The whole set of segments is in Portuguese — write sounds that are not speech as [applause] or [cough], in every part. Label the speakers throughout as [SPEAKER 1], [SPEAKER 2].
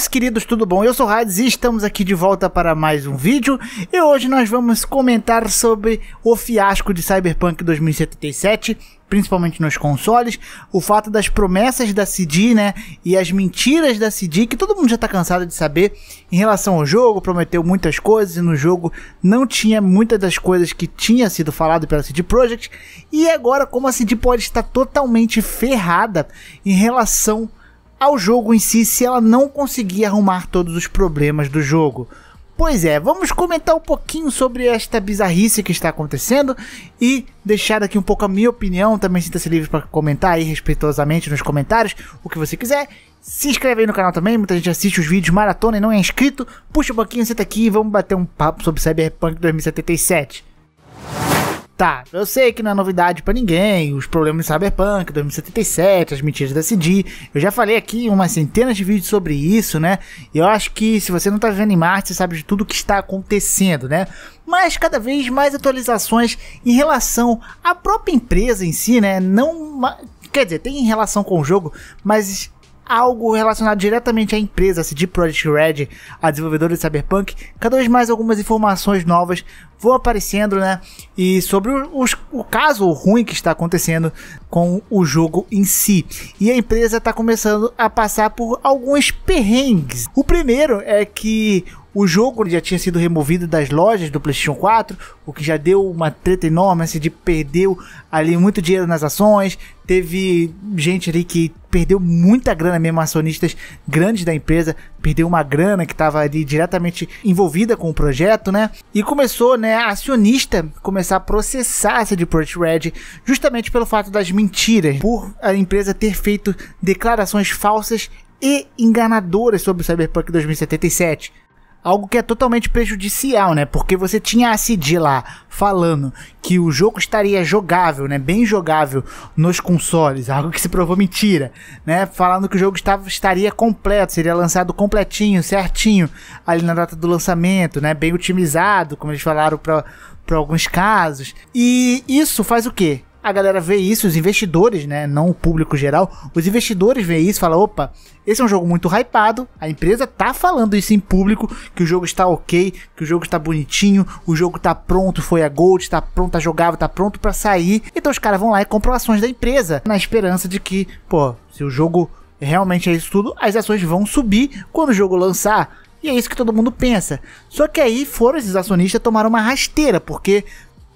[SPEAKER 1] meus queridos, tudo bom? Eu sou o Hades e estamos aqui de volta para mais um vídeo. E hoje nós vamos comentar sobre o fiasco de Cyberpunk 2077, principalmente nos consoles, o fato das promessas da CD, né, e as mentiras da CD, que todo mundo já está cansado de saber em relação ao jogo, prometeu muitas coisas e no jogo não tinha muitas das coisas que tinha sido falado pela CD Projekt, e agora como a CD pode estar totalmente ferrada em relação ao jogo em si se ela não conseguir arrumar todos os problemas do jogo. Pois é, vamos comentar um pouquinho sobre esta bizarrice que está acontecendo e deixar aqui um pouco a minha opinião. Também sinta-se livre para comentar aí respeitosamente nos comentários o que você quiser. Se inscreve aí no canal também, muita gente assiste os vídeos maratona e não é inscrito. Puxa um pouquinho, senta aqui e vamos bater um papo sobre Cyberpunk 2077. Tá, eu sei que não é novidade para ninguém, os problemas de Cyberpunk 2077, as mentiras da CD. Eu já falei aqui umas centenas de vídeos sobre isso, né? E eu acho que se você não tá vendo em Marte, você sabe de tudo o que está acontecendo, né? Mas cada vez mais atualizações em relação à própria empresa em si, né? Não. Quer dizer, tem em relação com o jogo, mas algo relacionado diretamente à empresa CD Projekt Red, a desenvolvedora de Cyberpunk, cada vez mais algumas informações novas vão aparecendo, né? E sobre os, o caso ruim que está acontecendo com o jogo em si. E a empresa está começando a passar por alguns perrengues. O primeiro é que o jogo já tinha sido removido das lojas do PlayStation 4, o que já deu uma treta enorme, assim, de perdeu ali muito dinheiro nas ações. Teve gente ali que perdeu muita grana mesmo, acionistas grandes da empresa, perdeu uma grana que estava ali diretamente envolvida com o projeto, né? E começou, né, né, acionista começar a processar a CD Projekt Red justamente pelo fato das mentiras, por a empresa ter feito declarações falsas e enganadoras sobre o Cyberpunk 2077 algo que é totalmente prejudicial, né? Porque você tinha a CD lá falando que o jogo estaria jogável, né? Bem jogável nos consoles, [laughs] algo que se provou mentira, né? Falando que o jogo estava, estaria completo, seria lançado completinho, certinho, ali na data do lançamento, né? Bem otimizado, como eles falaram para alguns casos. E isso faz o quê? a galera vê isso, os investidores, né? Não o público geral, os investidores vê isso e falam: opa, esse é um jogo muito hypado, a empresa tá falando isso em público, que o jogo está ok, que o jogo está bonitinho, o jogo tá pronto, foi a Gold, tá pronto, tá jogável, tá pronto para sair. Então os caras vão lá e compram ações da empresa, na esperança de que, pô, se o jogo realmente é isso tudo, as ações vão subir quando o jogo lançar. E é isso que todo mundo pensa. Só que aí foram esses acionistas tomaram uma rasteira, porque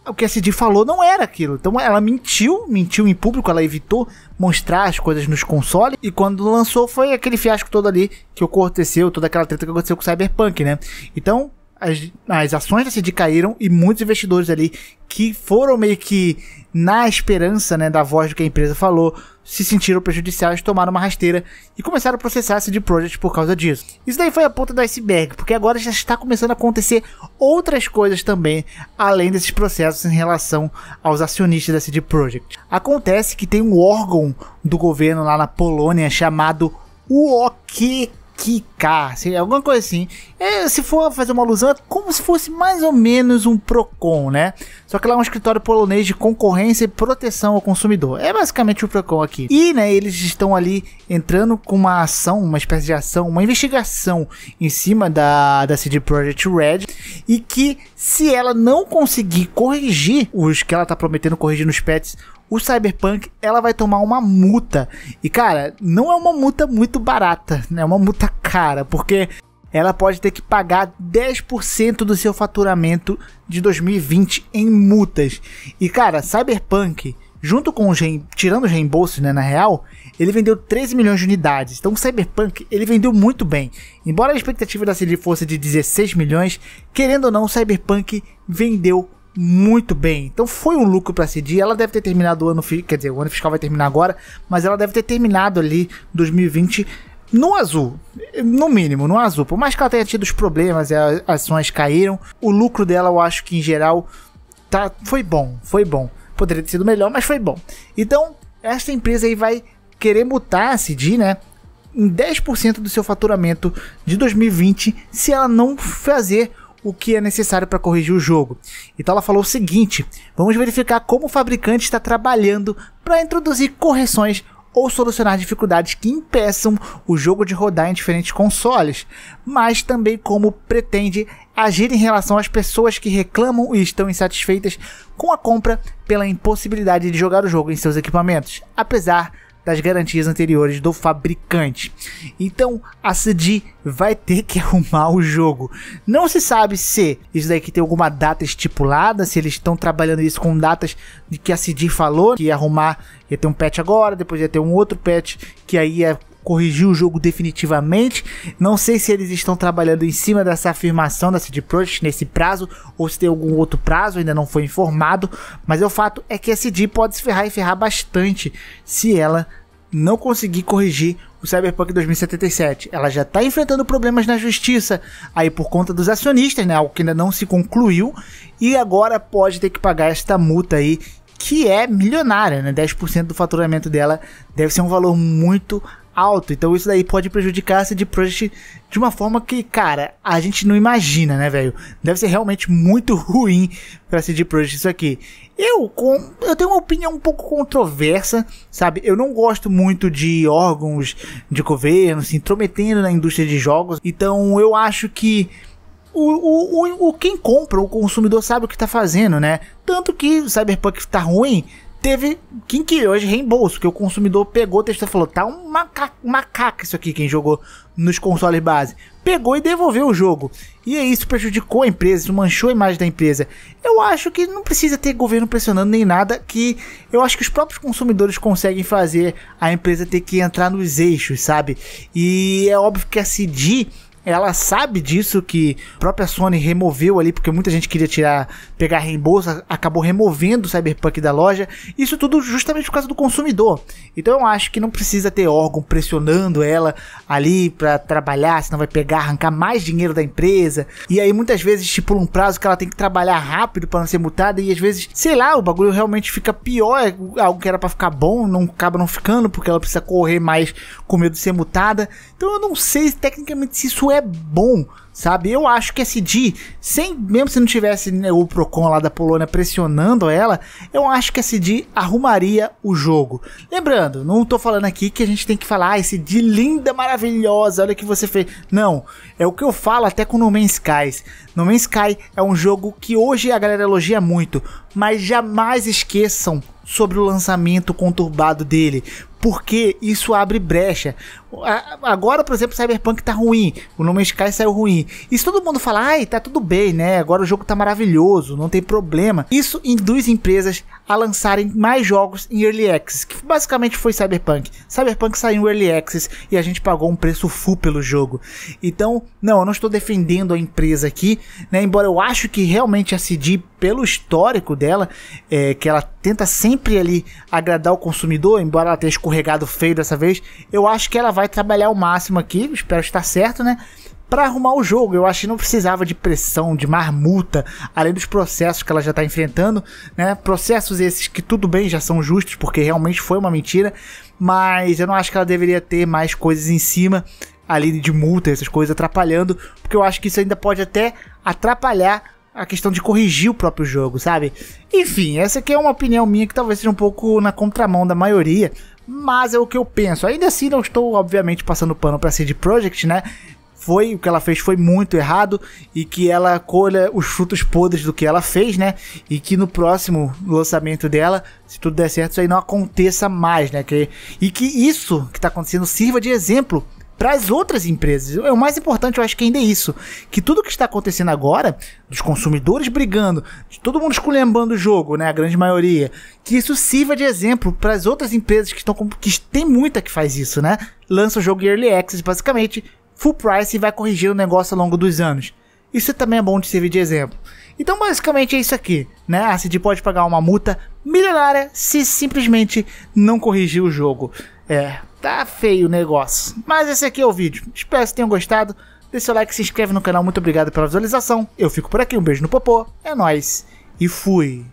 [SPEAKER 1] o que a CD falou não era aquilo. Então ela mentiu, mentiu em público, ela evitou mostrar as coisas nos consoles. E quando lançou foi aquele fiasco todo ali que aconteceu, toda aquela treta que aconteceu com o Cyberpunk, né? Então, as, as ações da CID caíram e muitos investidores ali que foram meio que na esperança né, da voz do que a empresa falou, se sentiram prejudiciados, tomaram uma rasteira e começaram a processar a CD Project por causa disso. Isso daí foi a ponta do iceberg, porque agora já está começando a acontecer outras coisas também, além desses processos em relação aos acionistas da CD Project Acontece que tem um órgão do governo lá na Polônia chamado UOK. Kika, assim, alguma coisa assim. É, se for fazer uma alusão, é como se fosse mais ou menos um Procon, né? Só que lá é um escritório polonês de concorrência e proteção ao consumidor. É basicamente o Procon aqui. E, né, eles estão ali entrando com uma ação, uma espécie de ação, uma investigação em cima da, da CD Projekt Red e que se ela não conseguir corrigir os que ela tá prometendo corrigir nos pets o Cyberpunk ela vai tomar uma multa. E cara, não é uma multa muito barata, né? É uma multa cara, porque ela pode ter que pagar 10% do seu faturamento de 2020 em multas. E cara, Cyberpunk, junto com os tirando os reembolsos, né, na real, ele vendeu 13 milhões de unidades. Então o Cyberpunk, ele vendeu muito bem. Embora a expectativa da série fosse de 16 milhões, querendo ou não, o Cyberpunk vendeu muito bem. Então foi um lucro para a CD. Ela deve ter terminado o ano fiscal, quer dizer, o ano fiscal vai terminar agora, mas ela deve ter terminado ali 2020 no azul, no mínimo, no azul. Por mais que ela tenha tido os problemas e as ações caíram, o lucro dela eu acho que em geral tá, foi bom, foi bom. Poderia ter sido melhor, mas foi bom. Então, esta empresa aí vai querer mutar a CD, né? Em 10% do seu faturamento de 2020, se ela não fazer o que é necessário para corrigir o jogo. Então ela falou o seguinte: vamos verificar como o fabricante está trabalhando para introduzir correções ou solucionar dificuldades que impeçam o jogo de rodar em diferentes consoles, mas também como pretende agir em relação às pessoas que reclamam e estão insatisfeitas com a compra pela impossibilidade de jogar o jogo em seus equipamentos, apesar das garantias anteriores do fabricante. Então a CD vai ter que [laughs] arrumar o jogo. Não se sabe se isso daqui tem alguma data estipulada, se eles estão trabalhando isso com datas de que a CD falou que ia arrumar, ia ter um patch agora, depois ia ter um outro patch que aí ia corrigir o jogo definitivamente. Não sei se eles estão trabalhando em cima dessa afirmação da CD Projekt nesse prazo ou se tem algum outro prazo, ainda não foi informado. Mas é o fato é que a CD pode se ferrar e ferrar bastante se ela não conseguir corrigir o Cyberpunk 2077. Ela já está enfrentando problemas na justiça aí por conta dos acionistas, né? Algo que ainda não se concluiu e agora pode ter que pagar esta multa aí que é milionária, né? 10% do faturamento dela deve ser um valor muito alto. Então isso daí pode prejudicar a CD Projekt de uma forma que, cara, a gente não imagina, né, velho? Deve ser realmente muito ruim pra CD Projekt isso aqui. Eu, com, eu tenho uma opinião um pouco controversa, sabe? Eu não gosto muito de órgãos de governo se intrometendo na indústria de jogos. Então eu acho que o, o, o, quem compra, o consumidor sabe o que está fazendo, né? Tanto que Cyberpunk está ruim, teve quem que hoje reembolso, que o consumidor pegou, testou e falou: tá um macaco, macaco isso aqui, quem jogou nos consoles base. Pegou e devolveu o jogo. E é isso prejudicou a empresa, isso manchou a imagem da empresa. Eu acho que não precisa ter governo pressionando nem nada, que eu acho que os próprios consumidores conseguem fazer a empresa ter que entrar nos eixos, sabe? E é óbvio que a CD ela sabe disso que a própria Sony removeu ali, porque muita gente queria tirar, pegar reembolso, acabou removendo o Cyberpunk da loja. Isso tudo justamente por causa do consumidor. Então eu acho que não precisa ter órgão pressionando ela ali para trabalhar, senão vai pegar, arrancar mais dinheiro da empresa. E aí muitas vezes estipula um prazo que ela tem que trabalhar rápido para não ser multada. E às vezes, sei lá, o bagulho realmente fica pior. É algo que era para ficar bom, não acaba não ficando, porque ela precisa correr mais com medo de ser multada. Então eu não sei tecnicamente se isso é é bom sabe? Eu acho que esse Di, sem, mesmo se não tivesse né, o Procon lá da Polônia pressionando ela, eu acho que esse Di arrumaria o jogo. Lembrando, não tô falando aqui que a gente tem que falar, ah, esse Di linda, maravilhosa, olha o que você fez. Não, é o que eu falo até com No Man's Skies. No Man's Sky é um jogo que hoje a galera elogia muito, mas jamais esqueçam sobre o lançamento conturbado dele, porque isso abre brecha. Agora, por exemplo, Cyberpunk tá ruim, o No Man's Sky saiu ruim, e se todo mundo falar ai, tá tudo bem, né? Agora o jogo tá maravilhoso, não tem problema. Isso induz empresas a lançarem mais jogos em Early Access, que basicamente foi Cyberpunk. Cyberpunk saiu em Early Access e a gente pagou um preço full pelo jogo. Então, não, eu não estou defendendo a empresa aqui, né? Embora eu acho que realmente a CD, pelo histórico dela, é, que ela tenta sempre ali agradar o consumidor, embora ela tenha escorregado feio dessa vez, eu acho que ela vai trabalhar o máximo aqui, espero estar certo, né? para arrumar o jogo. Eu acho que não precisava de pressão, de marmuta, além dos processos que ela já está enfrentando, né? Processos esses que tudo bem, já são justos, porque realmente foi uma mentira, mas eu não acho que ela deveria ter mais coisas em cima ali de multa, essas coisas atrapalhando, porque eu acho que isso ainda pode até atrapalhar a questão de corrigir o próprio jogo, sabe? Enfim, essa aqui é uma opinião minha que talvez seja um pouco na contramão da maioria, mas é o que eu penso. Ainda assim, não estou, obviamente, passando pano para CD Projekt, né? foi, o que ela fez foi muito errado e que ela colha os frutos podres do que ela fez, né? E que no próximo lançamento dela, se tudo der certo, isso aí não aconteça mais, né? Que, e que isso que está acontecendo sirva de exemplo para as outras empresas. É o mais importante, eu acho que ainda é isso. Que tudo que está acontecendo agora, dos consumidores brigando, de todo mundo esculhambando o jogo, né? A grande maioria. Que isso sirva de exemplo para as outras empresas que estão com, que tem muita que faz isso, né? Lança o jogo Early Access, basicamente full price e vai corrigir o negócio ao longo dos anos. Isso também é bom de servir de exemplo. Então, basicamente é isso aqui, né? A CD pode pagar uma multa milionária se simplesmente não corrigir o jogo. É, tá feio o negócio. Mas esse aqui é o vídeo. Espero que tenham gostado. Deixe seu like, se inscreve no canal. Muito obrigado pela visualização. Eu fico por aqui. Um beijo no popô. É nóis. E fui.